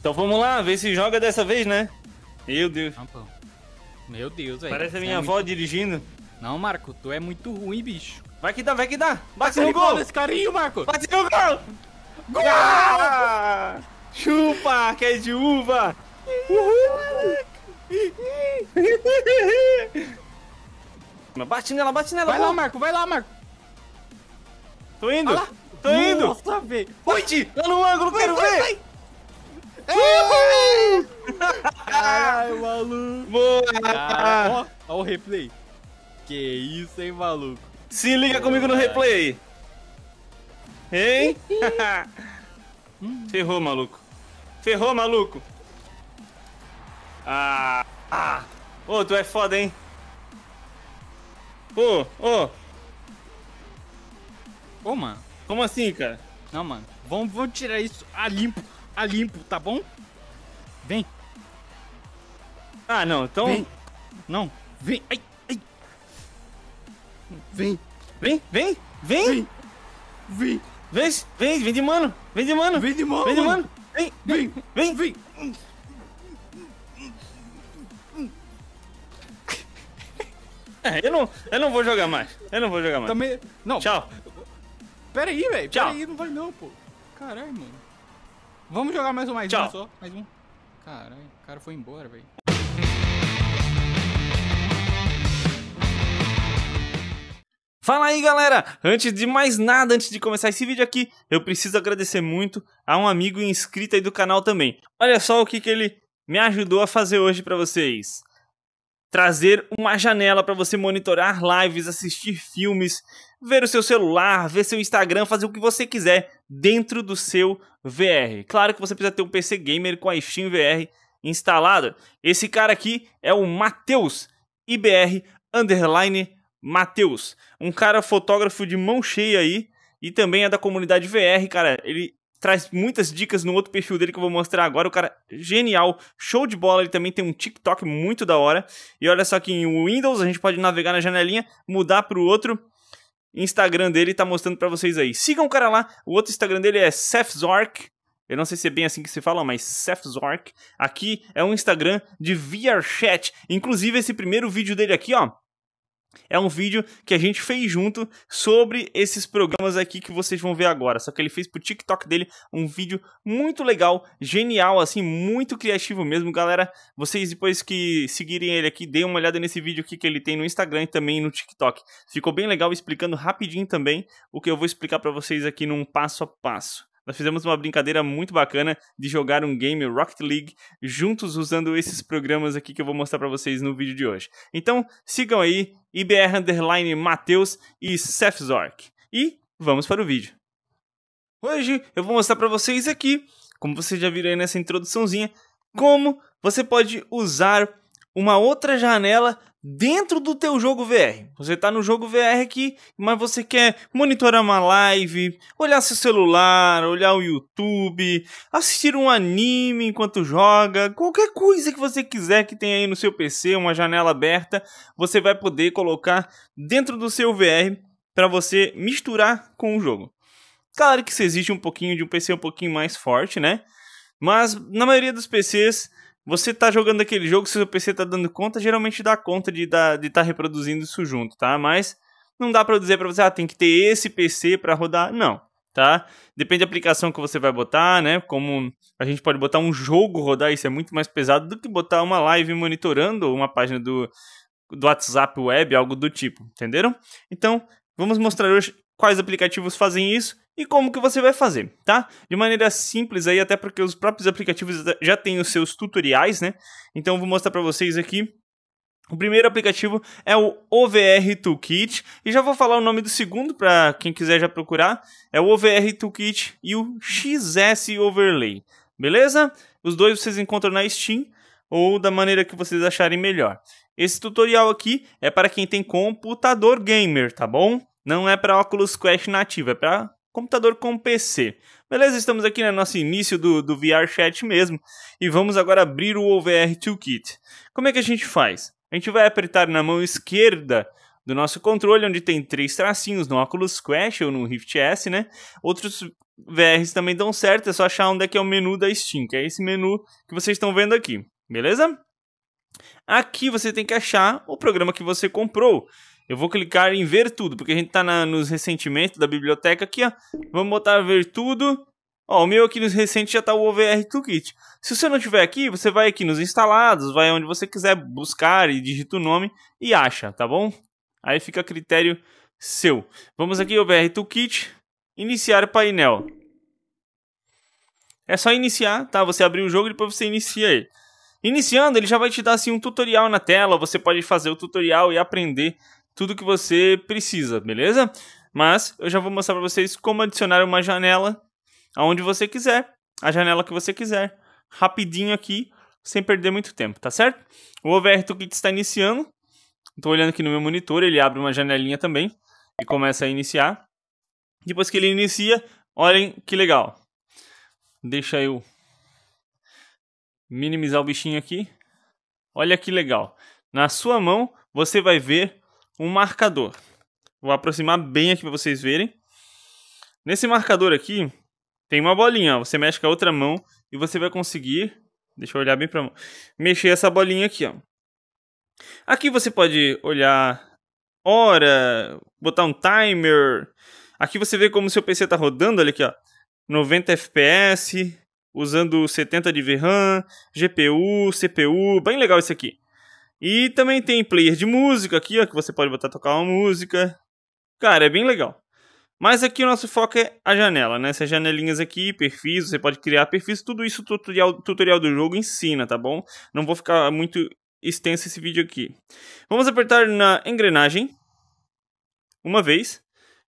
Então vamos lá, ver se joga dessa vez, né? Meu Deus. Não, Meu Deus, velho. Parece a minha é avó muito... dirigindo. Não, Marco, tu é muito ruim, bicho. Vai que dá, vai que dá. Tá bate no gol. Esse carinho, Marco. Bate no gol. Gol! Ah! Chupa, que é de uva. Uhul. bate nela, bate nela. Vai lá, Marco, vai lá, Marco. Tô indo. Tô indo. Nossa, velho. Oi, Lá tá no ângulo, quero vai, ver. Vai. Uhul! Caralho, maluco. Boa! Ó, ó o replay. Que isso, hein, maluco. Se liga Boa. comigo no replay. Hein? Ferrou, maluco. Ferrou, maluco. Ah, ah. Ô, oh, tu é foda, hein? Pô, ô. Ô, mano. Como assim, cara? Não, mano. Vamos, vamos tirar isso a limpo a limpo, tá bom? Vem. Ah, não, então. Vem. Não, vem. Ai, ai. Vem. Vem, vem, vem. Vem. Vem. Vem, vem, vem de mano. Vem de mano. Vem de mano. Vem de mano. Vem, vem, vem. vem. É, eu não, eu não vou jogar mais. Eu não vou jogar mais. Também. Não. Tchau. Pera aí, velho. Pera Tchau. aí, não vai não, pô. Caralho, mano. Vamos jogar mais um, mais Tchau. um só. Mais um. Caralho, o cara foi embora, velho. Fala aí galera! Antes de mais nada, antes de começar esse vídeo aqui, eu preciso agradecer muito a um amigo inscrito aí do canal também. Olha só o que, que ele me ajudou a fazer hoje para vocês. Trazer uma janela para você monitorar lives, assistir filmes, ver o seu celular, ver seu Instagram, fazer o que você quiser dentro do seu VR. Claro que você precisa ter um PC gamer com a Steam VR instalada. Esse cara aqui é o Matheus IBR underline Matheus, um cara fotógrafo de mão cheia aí e também é da comunidade VR, cara. Ele traz muitas dicas no outro perfil dele que eu vou mostrar agora. O cara é genial, show de bola. Ele também tem um TikTok muito da hora. E olha só que em Windows a gente pode navegar na janelinha, mudar para o outro Instagram dele tá mostrando para vocês aí. Sigam o cara lá. O outro Instagram dele é Seth Zork. Eu não sei se é bem assim que se fala, mas Seth Zork. Aqui é um Instagram de VRChat. Inclusive, esse primeiro vídeo dele aqui, ó. É um vídeo que a gente fez junto sobre esses programas aqui que vocês vão ver agora. Só que ele fez pro TikTok dele um vídeo muito legal, genial, assim, muito criativo mesmo, galera. Vocês depois que seguirem ele aqui, deem uma olhada nesse vídeo aqui que ele tem no Instagram e também no TikTok. Ficou bem legal explicando rapidinho também o que eu vou explicar para vocês aqui num passo a passo nós fizemos uma brincadeira muito bacana de jogar um game Rocket League juntos usando esses programas aqui que eu vou mostrar para vocês no vídeo de hoje. Então, sigam aí IBR Underline Matheus e Seth Zork. E vamos para o vídeo. Hoje eu vou mostrar para vocês aqui, como vocês já viram aí nessa introduçãozinha, como você pode usar uma outra janela dentro do teu jogo VR. Você está no jogo VR aqui, mas você quer monitorar uma live, olhar seu celular, olhar o YouTube, assistir um anime enquanto joga, qualquer coisa que você quiser que tenha aí no seu PC, uma janela aberta, você vai poder colocar dentro do seu VR para você misturar com o jogo. Claro que isso existe um pouquinho de um PC um pouquinho mais forte, né? Mas na maioria dos PCs você tá jogando aquele jogo, se o seu PC tá dando conta, geralmente dá conta de estar de tá reproduzindo isso junto, tá? Mas não dá para dizer para você, ah, tem que ter esse PC para rodar. Não, tá? Depende da aplicação que você vai botar, né? Como a gente pode botar um jogo rodar, isso é muito mais pesado do que botar uma live monitorando ou uma página do, do WhatsApp web, algo do tipo, entenderam? Então, vamos mostrar hoje quais aplicativos fazem isso e como que você vai fazer, tá? De maneira simples aí, até porque os próprios aplicativos já têm os seus tutoriais, né? Então eu vou mostrar para vocês aqui o primeiro aplicativo é o OVR Toolkit e já vou falar o nome do segundo para quem quiser já procurar. É o OVR Toolkit e o XS Overlay, beleza? Os dois vocês encontram na Steam ou da maneira que vocês acharem melhor. Esse tutorial aqui é para quem tem computador gamer, tá bom? Não é para Oculus Quest nativo, é para computador com PC. Beleza, estamos aqui no né, nosso início do, do VR Chat mesmo e vamos agora abrir o OVR Toolkit. Como é que a gente faz? A gente vai apertar na mão esquerda do nosso controle, onde tem três tracinhos no Oculus Quest ou no Rift S, né? Outros VRs também dão certo, é só achar onde é que é o menu da Steam, que é esse menu que vocês estão vendo aqui, beleza? Aqui você tem que achar o programa que você comprou. Eu vou clicar em ver tudo, porque a gente tá na, nos ressentimentos da biblioteca aqui, ó. Vamos botar ver tudo. Ó, o meu aqui nos recentes já tá o OVR Toolkit. Se você não tiver aqui, você vai aqui nos instalados, vai onde você quiser buscar e digita o nome e acha, tá bom? Aí fica a critério seu. Vamos aqui, OVR Toolkit, iniciar painel. É só iniciar, tá? Você abrir o jogo e depois você inicia ele. Iniciando, ele já vai te dar assim um tutorial na tela, você pode fazer o tutorial e aprender tudo que você precisa, beleza? Mas eu já vou mostrar para vocês como adicionar uma janela aonde você quiser, a janela que você quiser, rapidinho aqui, sem perder muito tempo, tá certo? O OVR Toolkit está iniciando, estou olhando aqui no meu monitor, ele abre uma janelinha também e começa a iniciar. Depois que ele inicia, olhem que legal. Deixa eu minimizar o bichinho aqui. Olha que legal. Na sua mão, você vai ver um marcador. Vou aproximar bem aqui para vocês verem. Nesse marcador aqui, tem uma bolinha. Ó. Você mexe com a outra mão e você vai conseguir... Deixa eu olhar bem para Mexer essa bolinha aqui, ó. Aqui você pode olhar hora, botar um timer. Aqui você vê como seu PC está rodando, olha aqui, ó. 90 FPS, usando 70 de VRAM, GPU, CPU, bem legal isso aqui. E também tem player de música aqui, ó, que você pode botar tocar uma música. Cara, é bem legal. Mas aqui o nosso foco é a janela, né? Essas janelinhas aqui, perfis, você pode criar perfis, tudo isso o tutorial, tutorial do jogo ensina, tá bom? Não vou ficar muito extenso esse vídeo aqui. Vamos apertar na engrenagem uma vez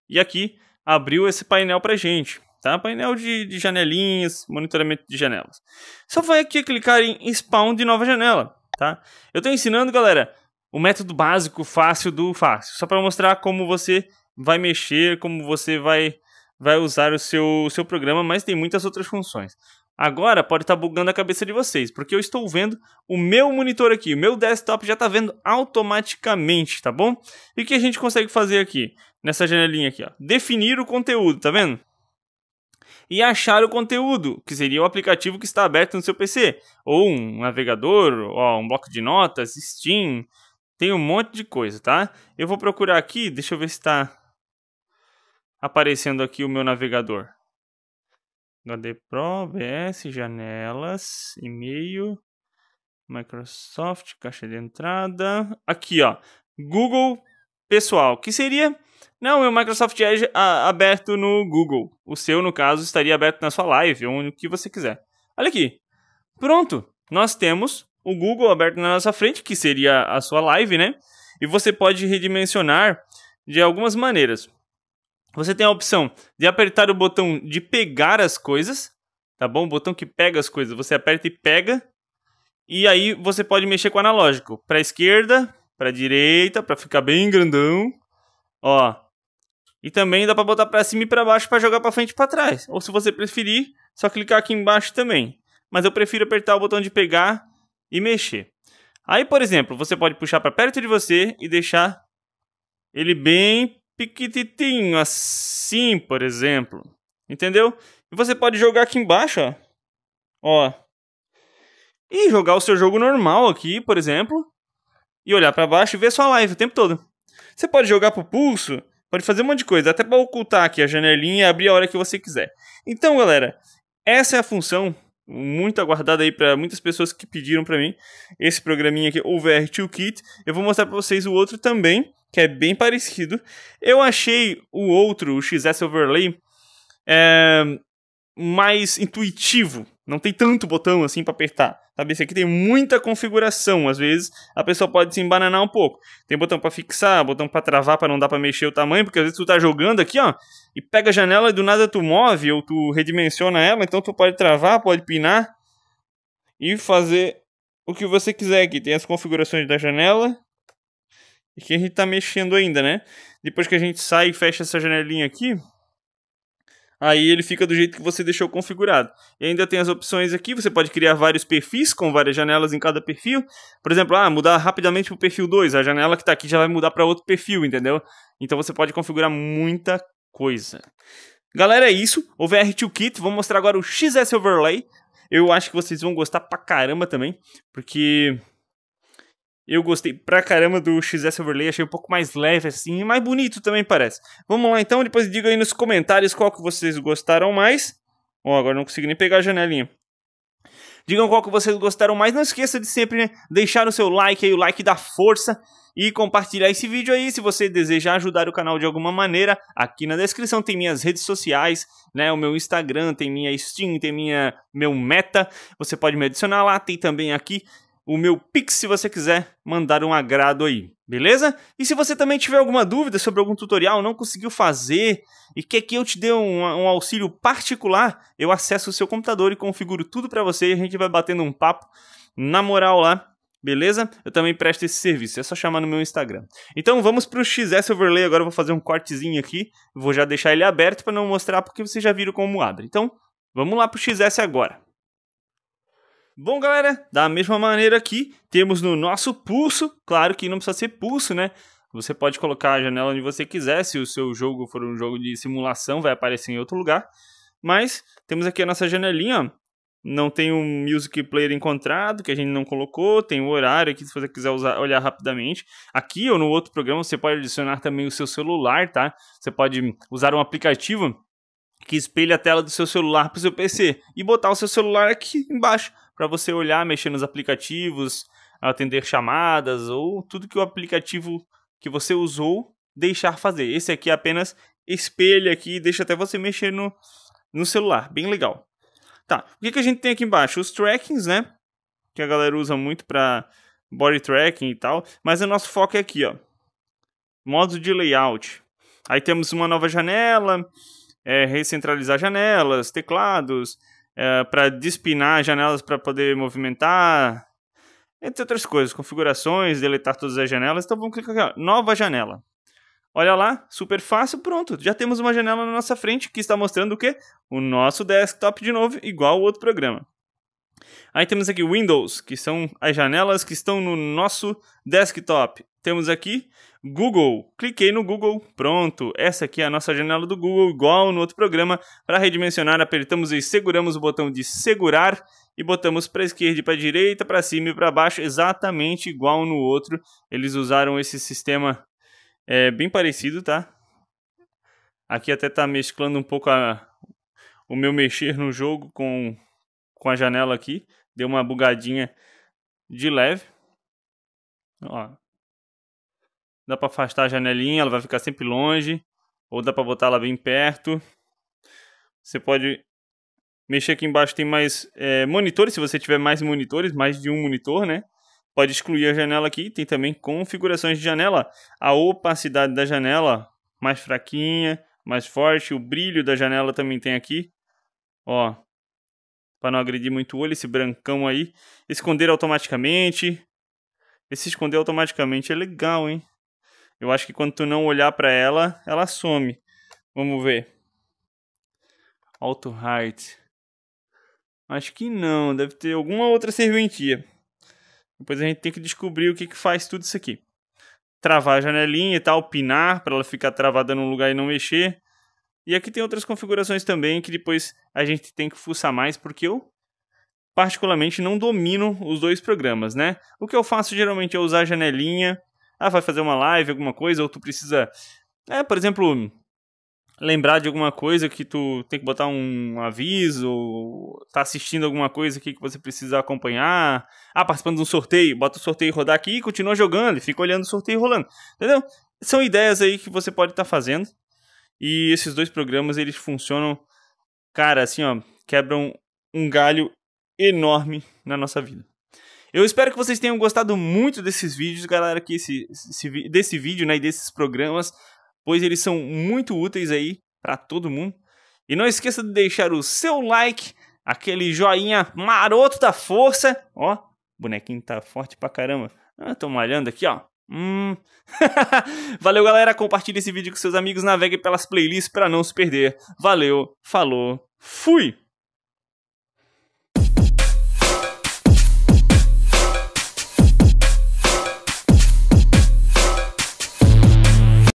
e aqui abriu esse painel pra gente, tá? Painel de, de janelinhas, monitoramento de janelas. Só vai aqui clicar em spawn de nova janela tá? Eu estou ensinando, galera, o método básico fácil do fácil, só para mostrar como você vai mexer, como você vai vai usar o seu, o seu programa, mas tem muitas outras funções. Agora pode estar tá bugando a cabeça de vocês, porque eu estou vendo o meu monitor aqui, o meu desktop já está vendo automaticamente, tá bom? E o que a gente consegue fazer aqui, nessa janelinha aqui, ó? Definir o conteúdo, tá vendo? e achar o conteúdo, que seria o aplicativo que está aberto no seu PC, ou um navegador, ou um bloco de notas, Steam, tem um monte de coisa, tá? Eu vou procurar aqui, deixa eu ver se está aparecendo aqui o meu navegador. HD Pro, OBS, janelas, e-mail, Microsoft, caixa de entrada. Aqui, ó. Google Pessoal, que seria não, o Microsoft Edge a, aberto no Google. O seu, no caso, estaria aberto na sua live, ou no que você quiser. Olha aqui. Pronto. Nós temos o Google aberto na nossa frente, que seria a sua live, né? E você pode redimensionar de algumas maneiras. Você tem a opção de apertar o botão de pegar as coisas, tá bom? O botão que pega as coisas. Você aperta e pega. E aí você pode mexer com o analógico. Para esquerda, para direita, para ficar bem grandão. Ó, e também dá para botar para cima e para baixo para jogar para frente e para trás. Ou se você preferir, só clicar aqui embaixo também. Mas eu prefiro apertar o botão de pegar e mexer. Aí, por exemplo, você pode puxar para perto de você e deixar ele bem piquititinho, assim, por exemplo. Entendeu? E você pode jogar aqui embaixo, ó. ó. E jogar o seu jogo normal aqui, por exemplo. E olhar para baixo e ver sua live o tempo todo. Você pode jogar pro pulso, Pode fazer um monte de coisa, até para ocultar aqui a janelinha e abrir a hora que você quiser. Então, galera, essa é a função muito aguardada aí para muitas pessoas que pediram para mim esse programinha aqui, o VR Toolkit. Eu vou mostrar para vocês o outro também, que é bem parecido. Eu achei o outro, o XS Overlay, é, mais intuitivo não tem tanto botão assim para apertar. Sabe? Esse aqui tem muita configuração. Às vezes a pessoa pode se embananar um pouco. Tem botão para fixar, botão para travar para não dar para mexer o tamanho, porque às vezes tu tá jogando aqui, ó, e pega a janela e do nada tu move ou tu redimensiona ela, então tu pode travar, pode pinar e fazer o que você quiser aqui. Tem as configurações da janela. E que a gente tá mexendo ainda, né? Depois que a gente sai e fecha essa janelinha aqui, Aí ele fica do jeito que você deixou configurado. E ainda tem as opções aqui, você pode criar vários perfis com várias janelas em cada perfil. Por exemplo, ah, mudar rapidamente para o perfil 2, a janela que está aqui já vai mudar para outro perfil, entendeu? Então você pode configurar muita coisa. Galera, é isso. O VR Toolkit, vou mostrar agora o XS Overlay. Eu acho que vocês vão gostar pra caramba também, porque eu gostei pra caramba do XS Overlay, achei um pouco mais leve assim, e mais bonito também parece. Vamos lá então, depois diga aí nos comentários qual que vocês gostaram mais. Bom, agora não consigo nem pegar a janelinha. Digam qual que vocês gostaram mais. Não esqueça de sempre né, deixar o seu like aí, o like da força. E compartilhar esse vídeo aí se você desejar ajudar o canal de alguma maneira. Aqui na descrição tem minhas redes sociais, né? O meu Instagram, tem minha Steam, tem minha, meu Meta. Você pode me adicionar lá, tem também aqui o meu Pix se você quiser mandar um agrado aí, beleza? E se você também tiver alguma dúvida sobre algum tutorial, não conseguiu fazer e quer que eu te dê um, um auxílio particular, eu acesso o seu computador e configuro tudo para você e a gente vai batendo um papo na moral lá. Beleza? Eu também presto esse serviço, é só chamar no meu Instagram. Então vamos pro XS Overlay, agora eu vou fazer um cortezinho aqui, vou já deixar ele aberto para não mostrar porque vocês já viram como abre. Então, vamos lá pro XS agora. Bom, galera, da mesma maneira aqui, temos no nosso pulso, claro que não precisa ser pulso, né? Você pode colocar a janela onde você quiser, se o seu jogo for um jogo de simulação, vai aparecer em outro lugar. Mas temos aqui a nossa janelinha, ó. Não tem um music player encontrado, que a gente não colocou, tem o um horário aqui, se você quiser usar, olhar rapidamente. Aqui ou no outro programa, você pode adicionar também o seu celular, tá? Você pode usar um aplicativo que espelha a tela do seu celular para o seu PC e botar o seu celular aqui embaixo para você olhar, mexer nos aplicativos, atender chamadas ou tudo que o aplicativo que você usou deixar fazer. Esse aqui é apenas espelha aqui e deixa até você mexer no, no celular. Bem legal. Tá, o que, que a gente tem aqui embaixo? Os trackings, né? Que a galera usa muito para body tracking e tal. Mas o nosso foco é aqui, ó. Modo de layout. Aí temos uma nova janela, é, recentralizar janelas, teclados, é, para despinar janelas para poder movimentar, entre outras coisas, configurações, deletar todas as janelas. Então vamos clicar aqui, ó, nova janela. Olha lá, super fácil, pronto. Já temos uma janela na nossa frente que está mostrando o quê? O nosso desktop de novo, igual o outro programa. Aí temos aqui Windows, que são as janelas que estão no nosso desktop. Temos aqui Google. Cliquei no Google, pronto. Essa aqui é a nossa janela do Google, igual no outro programa. Para redimensionar, apertamos e seguramos o botão de segurar e botamos para esquerda e para direita, para cima e para baixo, exatamente igual no outro. Eles usaram esse sistema é, bem parecido, tá? Aqui até está mesclando um pouco a, o meu mexer no jogo com, com a janela aqui. Deu uma bugadinha de leve. Ó, Dá para afastar a janelinha, ela vai ficar sempre longe. Ou dá para botar ela bem perto. Você pode mexer aqui embaixo, tem mais é, monitores. Se você tiver mais monitores, mais de um monitor, né? Pode excluir a janela aqui. Tem também configurações de janela. A opacidade da janela, mais fraquinha, mais forte. O brilho da janela também tem aqui. Ó, para não agredir muito o olho, esse brancão aí. Esconder automaticamente. Esse esconder automaticamente é legal, hein? Eu acho que quando tu não olhar para ela, ela some. Vamos ver. Auto Height. Acho que não, deve ter alguma outra serventia. Depois a gente tem que descobrir o que, que faz tudo isso aqui. Travar a janelinha e tal, pinar para ela ficar travada num lugar e não mexer. E aqui tem outras configurações também que depois a gente tem que fuçar mais, porque eu particularmente não domino os dois programas, né? O que eu faço geralmente é usar a janelinha ah, vai fazer uma live, alguma coisa, ou tu precisa, é, por exemplo, lembrar de alguma coisa que tu tem que botar um aviso, tá assistindo alguma coisa aqui que você precisa acompanhar, ah, participando de um sorteio, bota o sorteio rodar aqui e continua jogando, e fica olhando o sorteio rolando, entendeu? São ideias aí que você pode estar tá fazendo, e esses dois programas eles funcionam, cara, assim, ó, quebram um galho enorme na nossa vida. Eu espero que vocês tenham gostado muito desses vídeos, galera, que esse, esse desse vídeo, né, e desses programas, pois eles são muito úteis aí para todo mundo. E não esqueça de deixar o seu like, aquele joinha maroto da força, ó, bonequinho tá forte pra caramba. Ah, tô malhando aqui, ó. Hum. Valeu, galera. Compartilhe esse vídeo com seus amigos. Navegue pelas playlists para não se perder. Valeu, falou, fui!